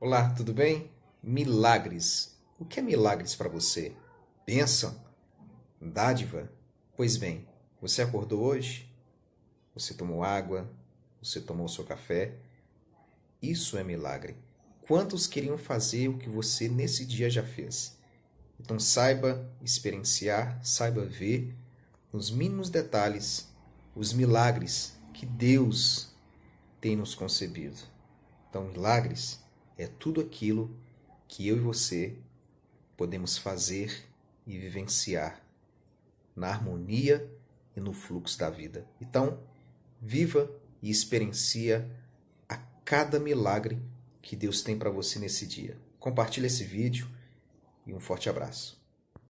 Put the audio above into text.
Olá, tudo bem? Milagres. O que é milagres para você? Bênção? Dádiva? Pois bem, você acordou hoje? Você tomou água? Você tomou seu café? Isso é milagre. Quantos queriam fazer o que você nesse dia já fez? Então saiba experienciar, saiba ver nos mínimos detalhes os milagres que Deus tem nos concebido. Então, milagres é tudo aquilo que eu e você podemos fazer e vivenciar na harmonia e no fluxo da vida. Então, viva e experiencia a cada milagre que Deus tem para você nesse dia. Compartilhe esse vídeo e um forte abraço.